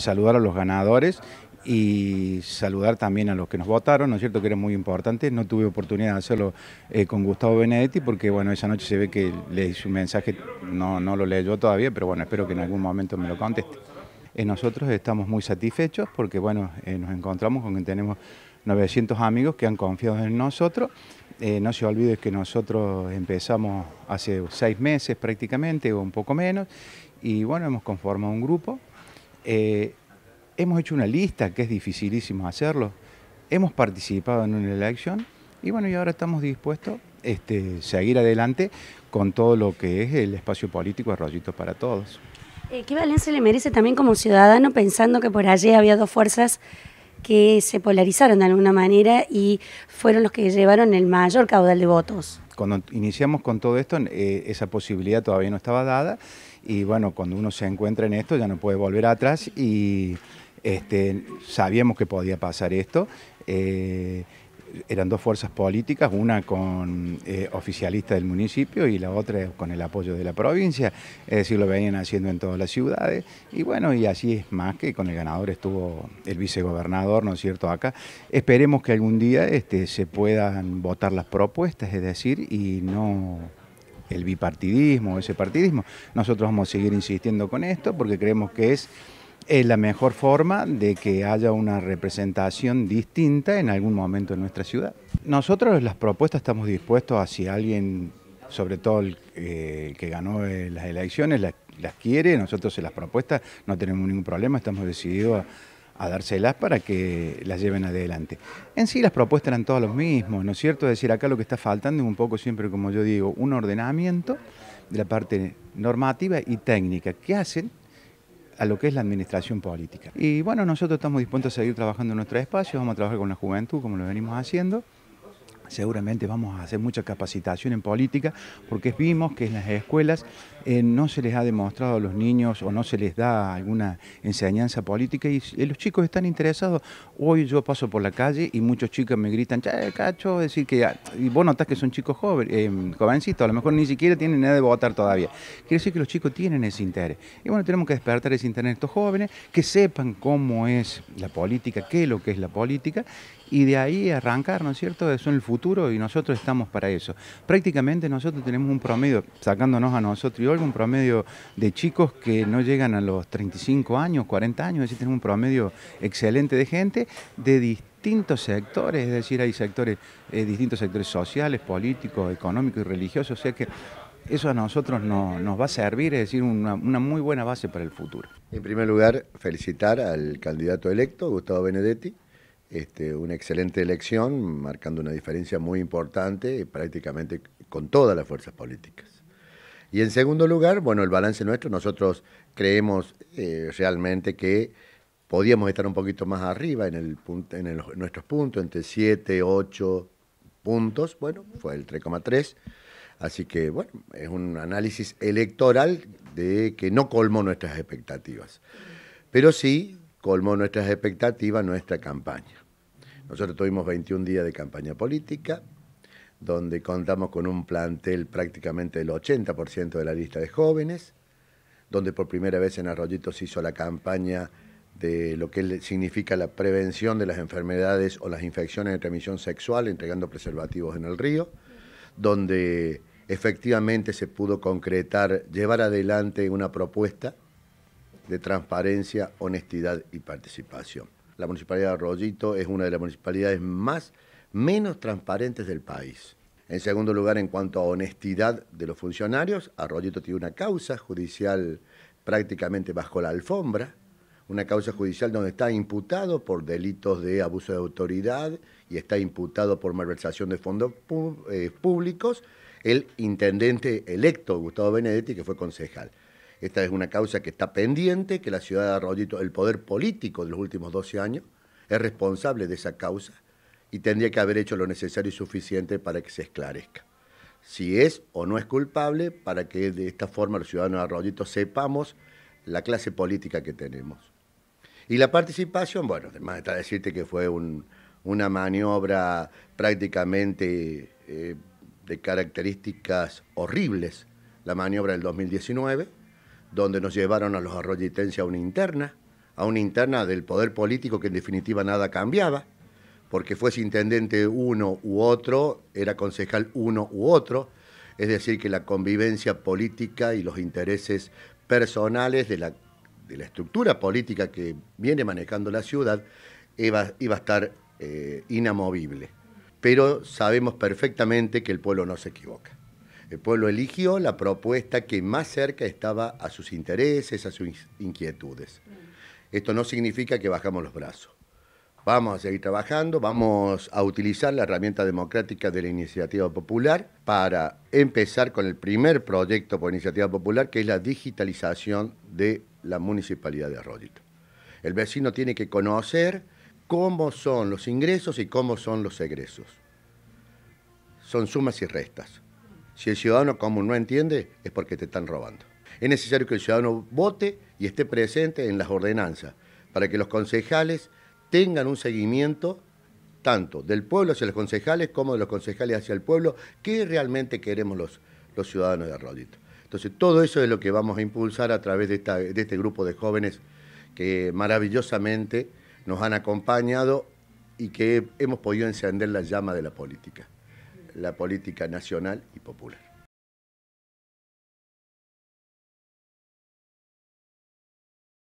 Saludar a los ganadores y saludar también a los que nos votaron, ¿no es cierto? Que era muy importante. No tuve oportunidad de hacerlo eh, con Gustavo Benedetti porque, bueno, esa noche se ve que le hice un mensaje, no, no lo leyó todavía, pero bueno, espero que en algún momento me lo conteste. Eh, nosotros estamos muy satisfechos porque, bueno, eh, nos encontramos con que tenemos 900 amigos que han confiado en nosotros. no se olvide que nosotros empezamos hace seis meses prácticamente, o un poco menos, y bueno, hemos conformado un grupo eh, hemos hecho una lista, que es dificilísimo hacerlo. Hemos participado en una elección y bueno, y ahora estamos dispuestos a este, seguir adelante con todo lo que es el espacio político Arroyito para Todos. Eh, ¿Qué valencia le merece también como ciudadano pensando que por allí había dos fuerzas que se polarizaron de alguna manera y fueron los que llevaron el mayor caudal de votos? Cuando iniciamos con todo esto, eh, esa posibilidad todavía no estaba dada y bueno, cuando uno se encuentra en esto ya no puede volver atrás y este, sabíamos que podía pasar esto. Eh, eran dos fuerzas políticas, una con eh, oficialistas oficialista del municipio y la otra con el apoyo de la provincia, es decir, lo venían haciendo en todas las ciudades, y bueno, y así es más que con el ganador estuvo el vicegobernador, ¿no es cierto?, acá. Esperemos que algún día este, se puedan votar las propuestas, es decir, y no el bipartidismo, ese partidismo. Nosotros vamos a seguir insistiendo con esto porque creemos que es, la mejor forma de que haya una representación distinta en algún momento en nuestra ciudad. Nosotros las propuestas estamos dispuestos a si alguien, sobre todo el, eh, que ganó las elecciones, las, las quiere, nosotros en las propuestas no tenemos ningún problema, estamos decididos a a dárselas para que las lleven adelante. En sí las propuestas eran todas las mismas, ¿no es cierto? Es decir, acá lo que está faltando es un poco siempre, como yo digo, un ordenamiento de la parte normativa y técnica. que hacen? a lo que es la administración política. Y bueno, nosotros estamos dispuestos a seguir trabajando en nuestro espacio, vamos a trabajar con la juventud como lo venimos haciendo seguramente vamos a hacer mucha capacitación en política, porque vimos que en las escuelas eh, no se les ha demostrado a los niños o no se les da alguna enseñanza política y eh, los chicos están interesados. Hoy yo paso por la calle y muchos chicos me gritan, che, cacho, decir que, ah, y vos notás que son chicos jóvenes, eh, jovencitos, a lo mejor ni siquiera tienen edad de votar todavía. Quiere decir que los chicos tienen ese interés. Y bueno, tenemos que despertar ese interés en estos jóvenes, que sepan cómo es la política, qué es lo que es la política, y de ahí arrancar, ¿no es cierto? Eso en el futuro y nosotros estamos para eso. Prácticamente nosotros tenemos un promedio, sacándonos a nosotros y algo, un promedio de chicos que no llegan a los 35 años, 40 años, es decir, tenemos un promedio excelente de gente de distintos sectores, es decir, hay sectores, eh, distintos sectores sociales, políticos, económicos y religiosos, o sea que eso a nosotros nos va a servir, es decir, una, muy buena base para el futuro. En primer lugar, felicitar al candidato electo, Gustavo Benedetti, este, una excelente elección, marcando una diferencia muy importante prácticamente con todas las fuerzas políticas. Y en segundo lugar, bueno, el balance nuestro, nosotros creemos eh, realmente que podíamos estar un poquito más arriba en, el, en, en nuestros puntos, entre 7, 8 puntos, bueno, fue el 3,3. Así que, bueno, es un análisis electoral de que no colmó nuestras expectativas. Pero sí, colmó nuestras expectativas nuestra campaña. Nosotros tuvimos 21 días de campaña política, donde contamos con un plantel prácticamente del 80% de la lista de jóvenes, donde por primera vez en Arroyito se hizo la campaña de lo que significa la prevención de las enfermedades o las infecciones de transmisión sexual, entregando preservativos en el río, donde efectivamente se pudo concretar, llevar adelante una propuesta de transparencia, honestidad y participación. La Municipalidad de Arroyito es una de las municipalidades más menos transparentes del país. En segundo lugar, en cuanto a honestidad de los funcionarios, Arroyito tiene una causa judicial prácticamente bajo la alfombra, una causa judicial donde está imputado por delitos de abuso de autoridad y está imputado por malversación de fondos eh, públicos el intendente electo Gustavo Benedetti, que fue concejal. Esta es una causa que está pendiente, que la ciudad de Arroyito, el poder político de los últimos 12 años, es responsable de esa causa y tendría que haber hecho lo necesario y suficiente para que se esclarezca. Si es o no es culpable, para que de esta forma los ciudadanos de Arroyito sepamos la clase política que tenemos. Y la participación, bueno, además está decirte que fue una maniobra prácticamente eh, de características horribles, la maniobra del 2019 donde nos llevaron a los arroyitenses a una interna, a una interna del poder político que en definitiva nada cambiaba, porque fuese intendente uno u otro, era concejal uno u otro, es decir, que la convivencia política y los intereses personales de la, de la estructura política que viene manejando la ciudad iba, a estar eh, inamovible. Pero sabemos perfectamente que el pueblo no se equivoca. El pueblo eligió la propuesta que más cerca estaba a sus intereses, a sus inquietudes. Esto no significa que bajamos los brazos. Vamos a seguir trabajando, vamos a utilizar la herramienta democrática de la iniciativa popular para empezar con el primer proyecto por iniciativa popular, que es la digitalización de la municipalidad de Arroyito. El vecino tiene que conocer cómo son los ingresos y cómo son los egresos. Son sumas y restas. Si el ciudadano común no entiende, es porque te están robando. Es necesario que el ciudadano vote y esté presente en las ordenanzas para que los concejales tengan un seguimiento tanto del pueblo hacia los concejales como de los concejales hacia el pueblo, que realmente queremos los, ciudadanos de Arrodito. Entonces, todo eso es lo que vamos a impulsar a través de este grupo de jóvenes que maravillosamente nos han acompañado y que hemos podido encender la llama de la política la política nacional y popular.